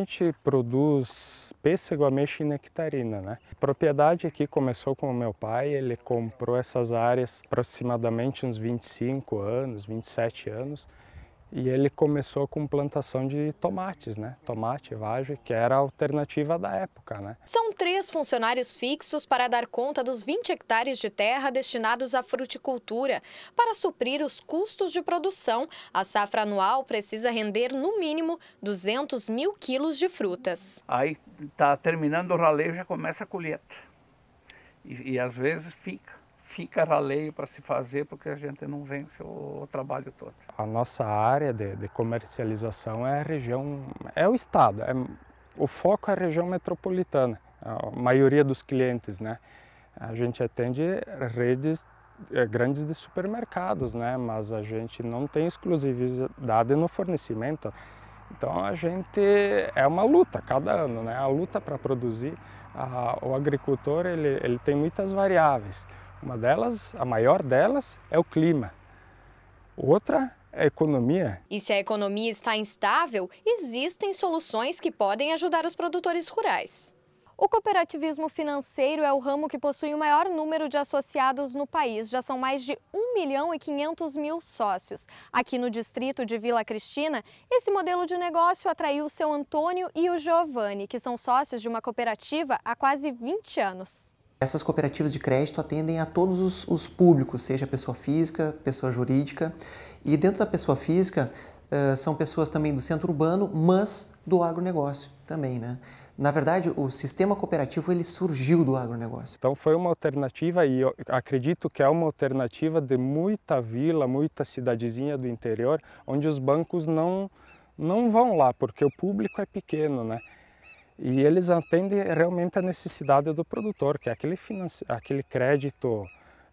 gente produz pêssego, ameixa e nectarina, né? A propriedade aqui começou com o meu pai, ele comprou essas áreas aproximadamente uns 25 anos, 27 anos, e ele começou com plantação de tomates, né? Tomate, vagem, que era a alternativa da época, né? São três funcionários fixos para dar conta dos 20 hectares de terra destinados à fruticultura. Para suprir os custos de produção, a safra anual precisa render no mínimo 200 mil quilos de frutas. Aí tá terminando o raleio, já começa a colheita. e, e às vezes fica fica raleio para se fazer porque a gente não vence o, trabalho todo. A nossa área de, de comercialização é a região, é o estado, é, o foco é a região metropolitana, a maioria dos clientes, né? A gente atende redes eh, grandes de supermercados, né? Mas a gente não tem exclusividade no fornecimento. Então a gente é uma luta cada ano, né? A luta para produzir, a, o agricultor ele, ele tem muitas variáveis. Uma delas, a maior delas, é o clima. Outra é a economia. E se a economia está instável, existem soluções que podem ajudar os produtores rurais. O cooperativismo financeiro é o ramo que possui o maior número de associados no país. Já são mais de 1 milhão e 500 mil sócios. Aqui no distrito de Vila Cristina, esse modelo de negócio atraiu o seu Antônio e o Giovanni, que são sócios de uma cooperativa há quase 20 anos. Essas cooperativas de crédito atendem a todos os, os públicos, seja pessoa física, pessoa jurídica. E dentro da pessoa física, uh, são pessoas também do centro urbano, mas do agronegócio também, né? Na verdade, o sistema cooperativo ele surgiu do agronegócio. Então foi uma alternativa e eu acredito que é uma alternativa de muita vila, muita cidadezinha do interior, onde os bancos não não vão lá porque o público é pequeno, né? e eles atendem realmente a necessidade do produtor, que é aquele, aquele crédito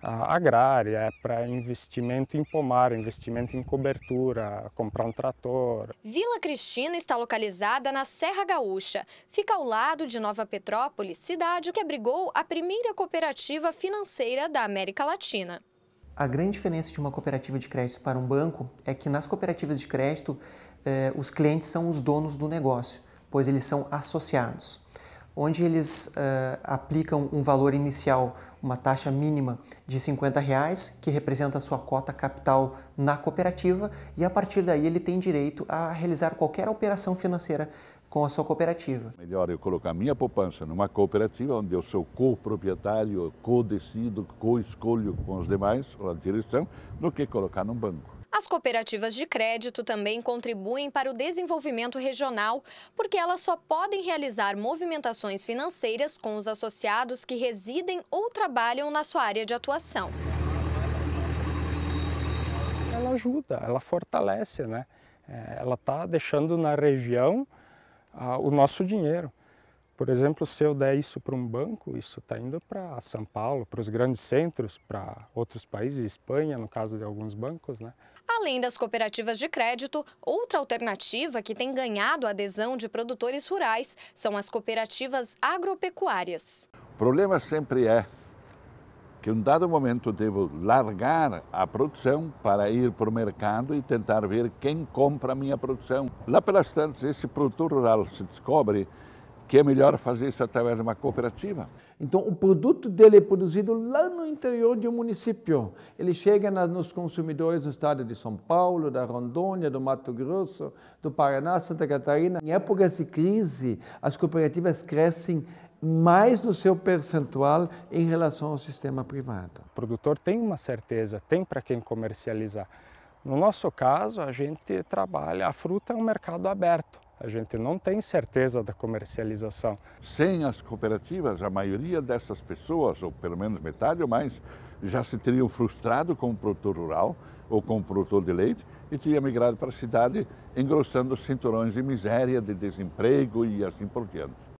ah, agrário, é para investimento em pomar, investimento em cobertura, comprar um trator. Vila Cristina está localizada na Serra Gaúcha. Fica ao lado de Nova Petrópolis, cidade que abrigou a primeira cooperativa financeira da América Latina. A grande diferença de uma cooperativa de crédito para um banco é que nas cooperativas de crédito, eh, os clientes são os donos do negócio pois eles são associados, onde eles uh, aplicam um valor inicial, uma taxa mínima de 50 reais, que representa a sua cota capital na cooperativa, e a partir daí ele tem direito a realizar qualquer operação financeira com a sua cooperativa. Melhor eu colocar minha poupança numa cooperativa onde eu sou co-proprietário, co-decido, co-escolho com os demais, ou a direção, do que colocar num banco. As cooperativas de crédito também contribuem para o desenvolvimento regional, porque elas só podem realizar movimentações financeiras com os associados que residem ou trabalham na sua área de atuação. Ela ajuda, ela fortalece, né? É, ela está deixando na região ah, o nosso dinheiro. Por exemplo, se eu der isso para um banco, isso está indo para São Paulo, para os grandes centros, para outros países, Espanha, no caso de alguns bancos, né? Além das cooperativas de crédito, outra alternativa que tem ganhado a adesão de produtores rurais são as cooperativas agropecuárias. O problema sempre é que, em dado momento, eu devo largar a produção para ir para o mercado e tentar ver quem compra a minha produção. Lá pelas tantas, esse produtor rural se descobre que é melhor fazer isso através de uma cooperativa. Então, o produto dele é produzido lá no interior de um município. Ele chega na, nos consumidores do estado de São Paulo, da Rondônia, do Mato Grosso, do Paraná, Santa Catarina. Em épocas de crise, as cooperativas crescem mais no seu percentual em relação ao sistema privado. O produtor tem uma certeza, tem para quem comercializar. No nosso caso, a gente trabalha, a fruta é um mercado aberto. A gente não tem certeza da comercialização. Sem as cooperativas, a maioria dessas pessoas, ou pelo menos metade ou mais, já se teriam frustrado com o produtor rural ou com o produtor de leite e teriam migrado para a cidade, engrossando os cinturões de miséria, de desemprego e assim por diante.